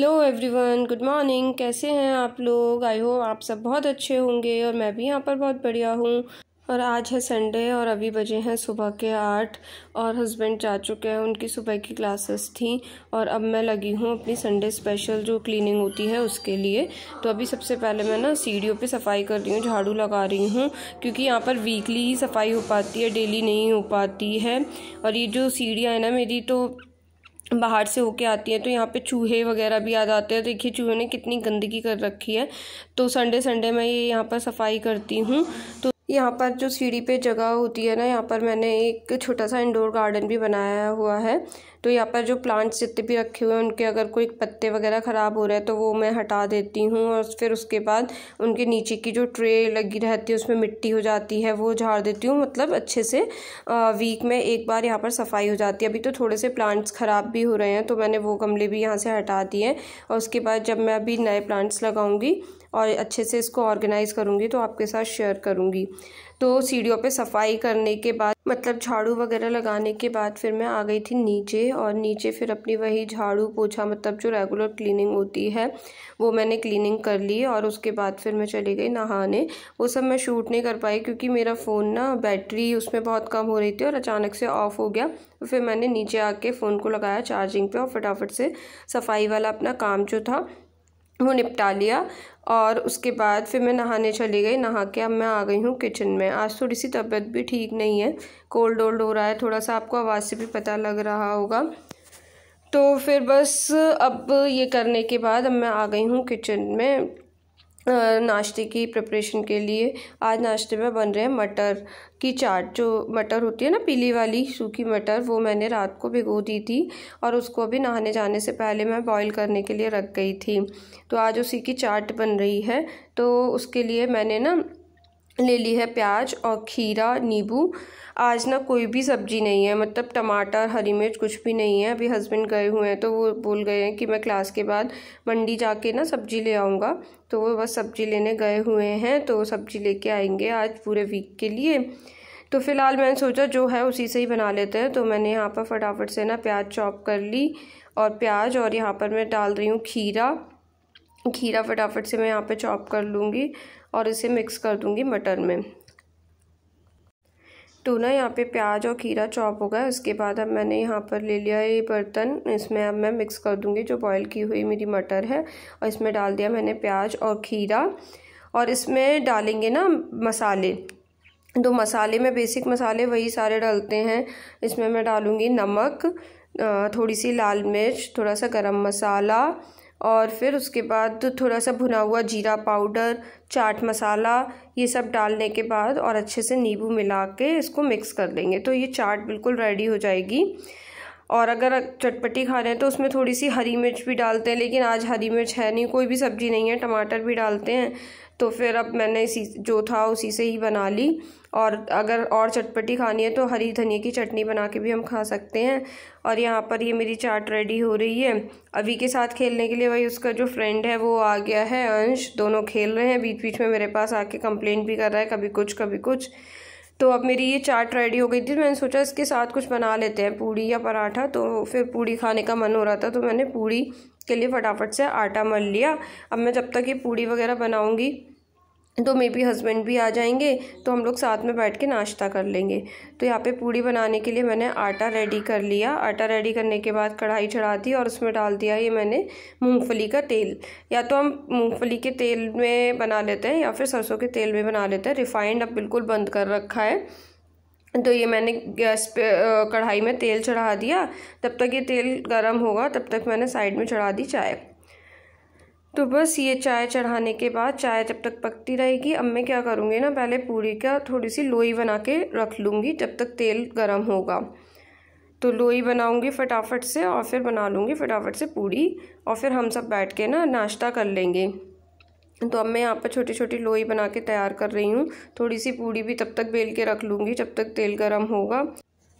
hello everyone good morning कैसे हैं आप लोग आई हो आप सब बहुत अच्छे होंगे और मैं भी यहाँ पर बहुत बढ़िया हूँ और आज है संडे और अभी बजे हैं सुबह के आठ और हस्बैंड जा चुके हैं उनकी सुबह की क्लासेस थी और अब मैं लगी हूँ अपनी संडे स्पेशल जो क्लीनिंग होती है उसके लिए तो अभी सबसे पहले मैं ना सीढ़ियों पे सफाई कर रही हूँ झाड़ू लगा रही हूँ क्योंकि यहाँ पर वीकली ही सफाई हो पाती है डेली नहीं हो पाती है और ये जो सीढ़ियाँ हैं ना मेरी तो बाहर से होके आती हैं तो यहाँ पे चूहे वगैरह भी आ जाते हैं देखिए चूहे ने कितनी गंदगी कर रखी है तो संडे संडे मैं ये यहाँ पर सफाई करती हूँ तो यहाँ पर जो सीढ़ी पे जगह होती है ना यहाँ पर मैंने एक छोटा सा इंडोर गार्डन भी बनाया हुआ है तो यहाँ पर जो प्लांट्स जितने भी रखे हुए हैं उनके अगर कोई पत्ते वगैरह ख़राब हो रहे हैं तो वो मैं हटा देती हूँ और फिर उसके बाद उनके नीचे की जो ट्रे लगी रहती है उसमें मिट्टी हो जाती है वो झाड़ देती हूँ मतलब अच्छे से वीक में एक बार यहाँ पर सफाई हो जाती है अभी तो थोड़े से प्लांट्स ख़राब भी हो रहे हैं तो मैंने वो गमले भी यहाँ से हटा दिए और उसके बाद जब मैं अभी नए प्लांट्स लगाऊँगी और अच्छे से इसको ऑर्गेनाइज़ करूँगी तो आपके साथ शेयर करूँगी तो सीढ़ियों पे सफाई करने के बाद मतलब झाड़ू वगैरह लगाने के बाद फिर मैं आ गई थी नीचे और नीचे फिर अपनी वही झाड़ू पोछा मतलब जो रेगुलर क्लीनिंग होती है वो मैंने क्लीनिंग कर ली और उसके बाद फिर मैं चली गई नहाने वो सब मैं शूट नहीं कर पाई क्योंकि मेरा फ़ोन ना बैटरी उसमें बहुत कम हो रही थी और अचानक से ऑफ़ हो गया तो फिर मैंने नीचे आके फ़ोन को लगाया चार्जिंग पे और फटाफट से सफाई वाला अपना काम जो था वो निपटा लिया और उसके बाद फिर मैं नहाने चली गई नहा के अब मैं आ गई हूँ किचन में आज थोड़ी सी तबीयत भी ठीक नहीं है कोल्ड ओल्ड हो रहा है थोड़ा सा आपको आवाज़ से भी पता लग रहा होगा तो फिर बस अब ये करने के बाद अब मैं आ गई हूँ किचन में नाश्ते की प्रिपरेशन के लिए आज नाश्ते में बन रहे हैं मटर की चाट जो मटर होती है ना पीली वाली सूखी मटर वो मैंने रात को भिगो दी थी और उसको अभी नहाने जाने से पहले मैं बॉईल करने के लिए रख गई थी तो आज उसी की चाट बन रही है तो उसके लिए मैंने ना ले ली है प्याज और खीरा नींबू आज ना कोई भी सब्जी नहीं है मतलब टमाटर हरी मिर्च कुछ भी नहीं है अभी हस्बैंड गए हुए हैं तो वो बोल गए हैं कि मैं क्लास के बाद मंडी जाके ना सब्जी ले आऊँगा तो वो बस सब्जी लेने गए हुए हैं तो सब्जी लेके आएंगे आज पूरे वीक के लिए तो फिलहाल मैंने सोचा जो है उसी से ही बना लेते हैं तो मैंने यहाँ पर फटाफट से ना प्याज चॉप कर ली और प्याज और यहाँ पर मैं डाल रही हूँ खीरा खीरा फटाफट से मैं यहाँ पे चॉप कर लूँगी और इसे मिक्स कर दूँगी मटर में टूना तो यहाँ पे प्याज और खीरा चॉप हो गया उसके बाद अब मैंने यहाँ पर ले लिया ये बर्तन इसमें अब मैं मिक्स कर दूँगी जो बॉईल की हुई मेरी मटर है और इसमें डाल दिया मैंने प्याज और खीरा और इसमें डालेंगे ना मसाले दो तो मसाले में बेसिक मसाले वही सारे डालते हैं इसमें मैं डालूँगी नमक थोड़ी सी लाल मिर्च थोड़ा सा गरम मसाला और फिर उसके बाद थोड़ा सा भुना हुआ जीरा पाउडर चाट मसाला ये सब डालने के बाद और अच्छे से नींबू मिला के इसको मिक्स कर लेंगे तो ये चाट बिल्कुल रेडी हो जाएगी और अगर चटपटी खा रहे हैं तो उसमें थोड़ी सी हरी मिर्च भी डालते हैं लेकिन आज हरी मिर्च है नहीं कोई भी सब्ज़ी नहीं है टमाटर भी डालते हैं तो फिर अब मैंने इसी जो था उसी से ही बना ली और अगर और चटपटी खानी है तो हरी धनिया की चटनी बना के भी हम खा सकते हैं और यहाँ पर ये मेरी चाट रेडी हो रही है अभी के साथ खेलने के लिए भाई उसका जो फ्रेंड है वो आ गया है अंश दोनों खेल रहे हैं बीच बीच में मेरे पास आके कंप्लेंट भी कर रहा है कभी कुछ कभी कुछ तो अब मेरी ये चाट रेडी हो गई थी मैंने सोचा इसके साथ कुछ बना लेते हैं पूड़ी या पराठा तो फिर पूड़ी खाने का मन हो रहा था तो मैंने पूड़ी के लिए फटाफट से आटा मल लिया अब मैं जब तक ये पूड़ी वगैरह बनाऊँगी तो मे बी हस्बैंड भी आ जाएंगे तो हम लोग साथ में बैठ के नाश्ता कर लेंगे तो यहाँ पे पूड़ी बनाने के लिए मैंने आटा रेडी कर लिया आटा रेडी करने के बाद कढ़ाई चढ़ा दी और उसमें डाल दिया ये मैंने मूंगफली का तेल या तो हम मूंगफली के तेल में बना लेते हैं या फिर सरसों के तेल में बना लेते हैं रिफ़ाइंड अब बिल्कुल बंद कर रखा है तो ये मैंने गैस पे कढ़ाई में तेल चढ़ा दिया तब तक ये तेल गर्म होगा तब तक मैंने साइड में चढ़ा दी चाय तो बस ये चाय चढ़ाने के बाद चाय जब तक पकती रहेगी अब मैं क्या करूँगी ना पहले पूरी का थोड़ी सी लोई बना के रख लूँगी जब तक तेल गर्म होगा तो लोई बनाऊँगी फटाफट से और फिर बना लूँगी फटाफट से पूरी और फिर हम सब बैठ के ना नाश्ता कर लेंगे तो अब मैं यहाँ पर छोटी छोटी लोई बना के तैयार कर रही हूँ थोड़ी सी पूड़ी भी तब तक बेल के रख लूँगी जब तक तेल गर्म होगा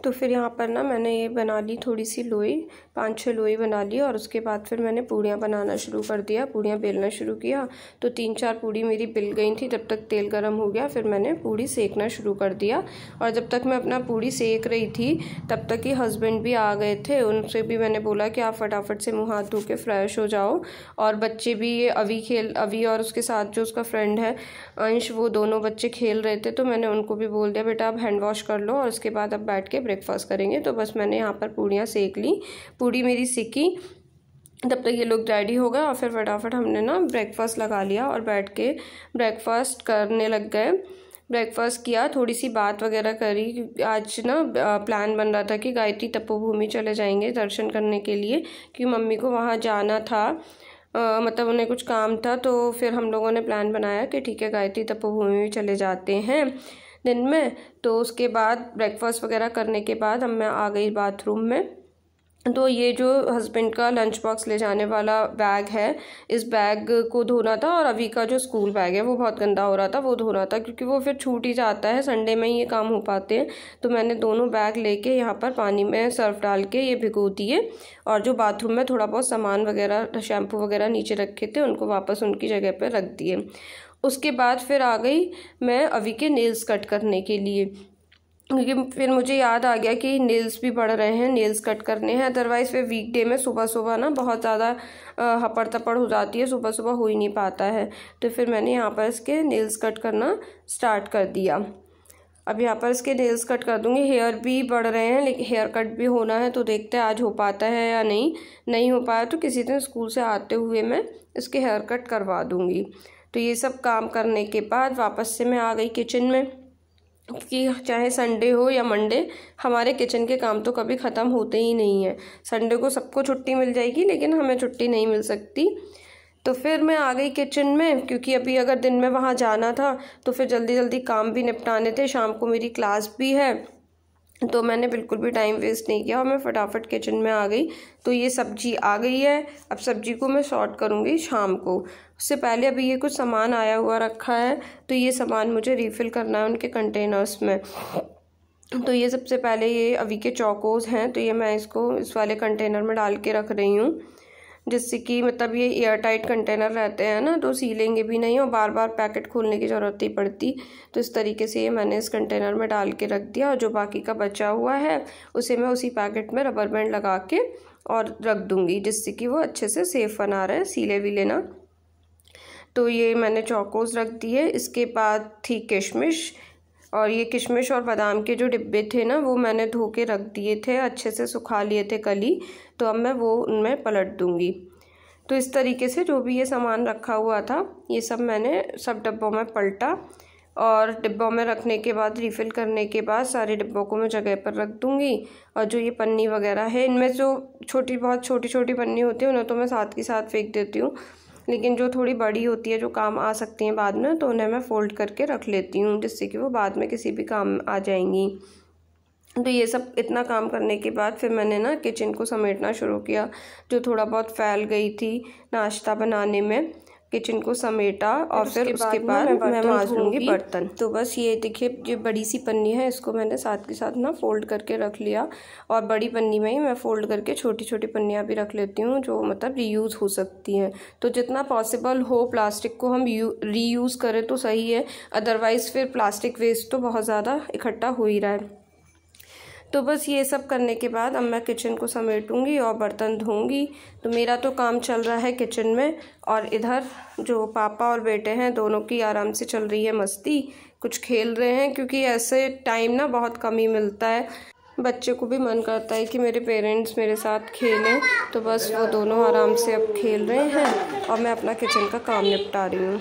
तो फिर यहाँ पर ना मैंने ये बना ली थोड़ी सी लोई पाँच छः लोई बना ली और उसके बाद फिर मैंने पूड़ियाँ बनाना शुरू कर दिया पूड़ियाँ बेलना शुरू किया तो तीन चार पूड़ी मेरी बिल गई थी तब तक तेल गर्म हो गया फिर मैंने पूड़ी सेकना शुरू कर दिया और जब तक मैं अपना पूड़ी सेक रही थी तब तक ही हस्बैंड भी आ गए थे उनसे भी मैंने बोला कि आप फटाफट से मुँह हाथ धो के फ्रेश हो जाओ और बच्चे भी ये अभी खेल अभी और उसके साथ जो उसका फ्रेंड है अंश वो दोनों बच्चे खेल रहे थे तो मैंने उनको भी बोल दिया बेटा आप हैंड वॉश कर लो और उसके बाद अब बैठ के ब्रेकफास्ट करेंगे तो बस मैंने यहाँ पर पूड़ियाँ सेक ली पूड़ी मेरी सीखी तब तक ये लोग रेडी हो गए और फिर फटाफट हमने ना ब्रेकफास्ट लगा लिया और बैठ के ब्रेकफास्ट करने लग गए ब्रेकफास्ट किया थोड़ी सी बात वगैरह करी आज ना प्लान बन रहा था कि गायत्री तपोभूमि चले जाएंगे दर्शन करने के लिए क्योंकि मम्मी को वहाँ जाना था आ, मतलब उन्हें कुछ काम था तो फिर हम लोगों ने प्लान बनाया कि ठीक है गायत्री तपोभूमि चले जाते हैं दिन में तो उसके बाद ब्रेकफास्ट वगैरह करने के बाद अब मैं आ गई बाथरूम में तो ये जो हस्बैंड का लंच बॉक्स ले जाने वाला बैग है इस बैग को धोना था और अभी का जो स्कूल बैग है वो बहुत गंदा हो रहा था वो धोना था क्योंकि वो फिर छूट ही जाता है संडे में ही ये काम हो पाते हैं तो मैंने दोनों बैग लेके यहाँ पर पानी में सर्फ डाल के ये भिगो दिए और जो बाथरूम में थोड़ा बहुत सामान वगैरह शैम्पू वगैरह नीचे रखे थे उनको वापस उनकी जगह पर रख दिए उसके बाद फिर आ गई मैं अभी के नेल्स कट करने के लिए क्योंकि फिर मुझे याद आ गया कि नेल्स भी बढ़ रहे हैं नेल्स कट करने हैं अदरवाइज़ फिर वीक डे में सुबह सुबह ना बहुत ज़्यादा हपड़ तपड़ हो जाती है सुबह सुबह हो ही नहीं पाता है तो फिर मैंने यहाँ पर इसके नेल्स कट करना स्टार्ट कर दिया अब यहाँ पर इसके नेल्स कट कर दूँगी हेयर भी बढ़ रहे हैं लेकिन हेयर कट भी होना है तो देखते हैं आज हो पाता है या नहीं नहीं हो पाया तो किसी दिन स्कूल से आते हुए मैं इसके हेयर कट करवा दूँगी तो ये सब काम करने के बाद वापस से मैं आ गई किचन में कि चाहे संडे हो या मंडे हमारे किचन के काम तो कभी ख़त्म होते ही नहीं हैं संडे को सबको छुट्टी मिल जाएगी लेकिन हमें छुट्टी नहीं मिल सकती तो फिर मैं आ गई किचन में क्योंकि अभी अगर दिन में वहाँ जाना था तो फिर जल्दी जल्दी काम भी निपटाने थे शाम को मेरी क्लास भी है तो मैंने बिल्कुल भी टाइम वेस्ट नहीं किया और मैं फटाफट किचन में आ गई तो ये सब्जी आ गई है अब सब्जी को मैं शॉर्ट करूँगी शाम को उससे पहले अभी ये कुछ सामान आया हुआ रखा है तो ये सामान मुझे रिफ़िल करना है उनके कंटेनर्स में तो ये सबसे पहले ये अभी के चौकोज हैं तो ये मैं इसको इस वाले कंटेनर में डाल के रख रही हूँ जिससे कि मतलब ये एयर टाइट कंटेनर रहते हैं ना तो सीलेंगे भी नहीं और बार बार पैकेट खोलने की ज़रूरत ही पड़ती तो इस तरीके से ये मैंने इस कंटेनर में डाल के रख दिया और जो बाकी का बचा हुआ है उसे मैं उसी पैकेट में रबर बैंड लगा के और रख दूँगी जिससे कि वो अच्छे से सेफ़ बना रहे सीले वीले ना तो ये मैंने चौकोस रख दिए इसके बाद थी किशमिश और ये किशमिश और बादाम के जो डिब्बे थे ना वो मैंने धो के रख दिए थे अच्छे से सुखा लिए थे कली तो अब मैं वो उनमें पलट दूँगी तो इस तरीके से जो भी ये सामान रखा हुआ था ये सब मैंने सब डब्बों में पलटा और डिब्बों में रखने के बाद रिफ़िल करने के बाद सारे डिब्बों को मैं जगह पर रख दूँगी और जो ये पन्नी वगैरह है इनमें जो छोटी बहुत छोटी छोटी पन्नी होती है उन्हें तो मैं साथ के साथ फेंक देती हूँ लेकिन जो थोड़ी बड़ी होती है जो काम आ सकती हैं बाद में तो उन्हें मैं फ़ोल्ड करके रख लेती हूँ जिससे कि वो बाद में किसी भी काम आ जाएंगी तो ये सब इतना काम करने के बाद फिर मैंने ना किचन को समेटना शुरू किया जो थोड़ा बहुत फैल गई थी नाश्ता बनाने में किचन को समेटा और फिर उसके बाद मैं माज लूँगी बर्तन तो बस ये देखिए जो बड़ी सी पन्नी है इसको मैंने साथ के साथ ना फोल्ड करके रख लिया और बड़ी पन्नी में ही मैं फ़ोल्ड करके छोटी छोटी पन्नियाँ भी रख लेती हूँ जो मतलब रीयूज़ हो सकती हैं तो जितना पॉसिबल हो प्लास्टिक को हम रीयूज़ करें तो सही है अदरवाइज़ फिर प्लास्टिक वेस्ट तो बहुत ज़्यादा इकट्ठा हो ही रहा है तो बस ये सब करने के बाद अब मैं किचन को समेटूंगी और बर्तन धोंगी तो मेरा तो काम चल रहा है किचन में और इधर जो पापा और बेटे हैं दोनों की आराम से चल रही है मस्ती कुछ खेल रहे हैं क्योंकि ऐसे टाइम ना बहुत कम ही मिलता है बच्चे को भी मन करता है कि मेरे पेरेंट्स मेरे साथ खेलें तो बस वो दोनों आराम से अब खेल रहे हैं और मैं अपना किचन का काम निपटा रही हूँ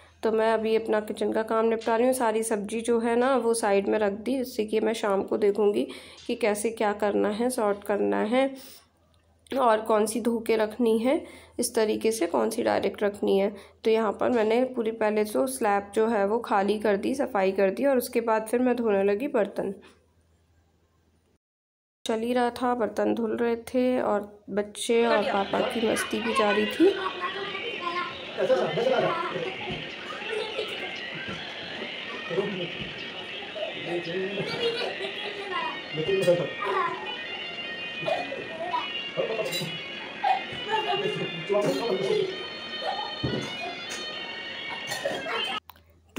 तो मैं अभी अपना किचन का काम निपटा रही हूँ सारी सब्जी जो है ना वो साइड में रख दी जिससे कि मैं शाम को देखूँगी कि कैसे क्या करना है सॉर्ट करना है और कौन सी धो के रखनी है इस तरीके से कौन सी डायरेक्ट रखनी है तो यहाँ पर मैंने पूरी पहले तो स्लैब जो है वो खाली कर दी सफाई कर दी और उसके बाद फिर मैं धोने लगी बर्तन चल ही रहा था बर्तन धुल रहे थे और बच्चे और पापा की मस्ती भी जा रही थी अच्छा, अच्छा, 你跟我上床。好，宝宝。做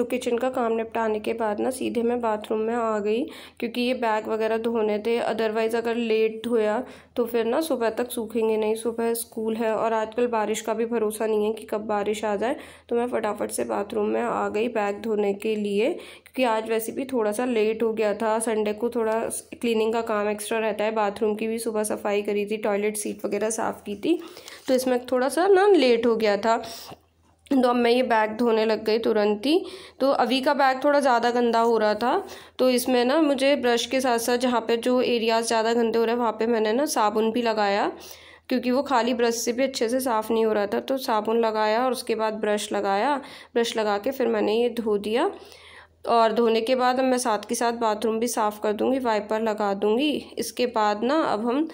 तो किचन का काम निपटाने के बाद ना सीधे मैं बाथरूम में आ गई क्योंकि ये बैग वगैरह धोने थे अदरवाइज़ अगर लेट धोया तो फिर ना सुबह तक सूखेंगे नहीं सुबह स्कूल है और आजकल बारिश का भी भरोसा नहीं है कि कब बारिश आ जाए तो मैं फटाफट से बाथरूम में आ गई बैग धोने के लिए क्योंकि आज वैसे भी थोड़ा सा लेट हो गया था संडे को थोड़ा क्लीनिंग का काम एक्स्ट्रा रहता है बाथरूम की भी सुबह सफाई करी थी टॉयलेट सीट वगैरह साफ़ की थी तो इसमें थोड़ा सा ना लेट हो गया था तो अब मैं ये बैग धोने लग गई तुरंत ही तो अभी का बैग थोड़ा ज़्यादा गंदा हो रहा था तो इसमें ना मुझे ब्रश के साथ साथ जहाँ पे जो एरियाज़ ज़्यादा गंदे हो रहे हैं वहाँ पे मैंने ना साबुन भी लगाया क्योंकि वो खाली ब्रश से भी अच्छे से साफ़ नहीं हो रहा था तो साबुन लगाया और उसके बाद ब्रश लगाया ब्रश लगा के फिर मैंने ये धो दिया और धोने के बाद अब मैं साथ के साथ बाथरूम भी साफ़ कर दूँगी वाइपर लगा दूँगी इसके बाद ना अब हम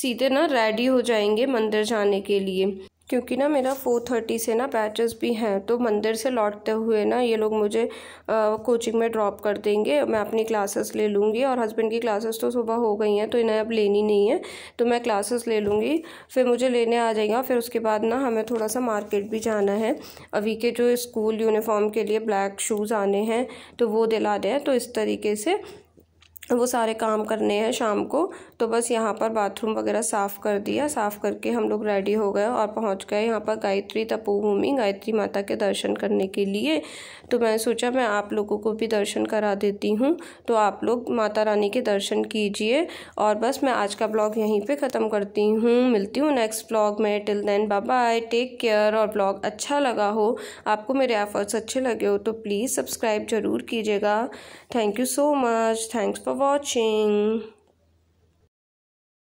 सीधे ना रेडी हो जाएंगे मंदिर जाने के लिए क्योंकि ना मेरा फोर थर्टी से ना बैचेस भी हैं तो मंदिर से लौटते हुए ना ये लोग मुझे आ, कोचिंग में ड्रॉप कर देंगे मैं अपनी क्लासेस ले लूँगी और हस्बैंड की क्लासेस तो सुबह हो गई हैं तो इन्हें अब लेनी नहीं है तो मैं क्लासेस ले लूँगी फिर मुझे लेने आ जाएगा फिर उसके बाद ना हमें थोड़ा सा मार्केट भी जाना है अभी के जो स्कूल यूनिफॉर्म के लिए ब्लैक शूज़ आने हैं तो वो दिला दें तो इस तरीके से वो सारे काम करने हैं शाम को तो बस यहाँ पर बाथरूम वगैरह साफ़ कर दिया साफ़ करके हम लोग रेडी हो गए और पहुँच गए यहाँ पर गायत्री तपोभूमि गायत्री माता के दर्शन करने के लिए तो मैंने सोचा मैं आप लोगों को भी दर्शन करा देती हूँ तो आप लोग माता रानी के दर्शन कीजिए और बस मैं आज का ब्लॉग यहीं पर ख़त्म करती हूँ मिलती हूँ नेक्स्ट ब्लॉग में till then bye take care और ब्लॉग अच्छा लगा हो आपको मेरे एफर्ट्स अच्छे लगे हो तो प्लीज़ सब्सक्राइब ज़रूर कीजिएगा thank you so much thanks for watching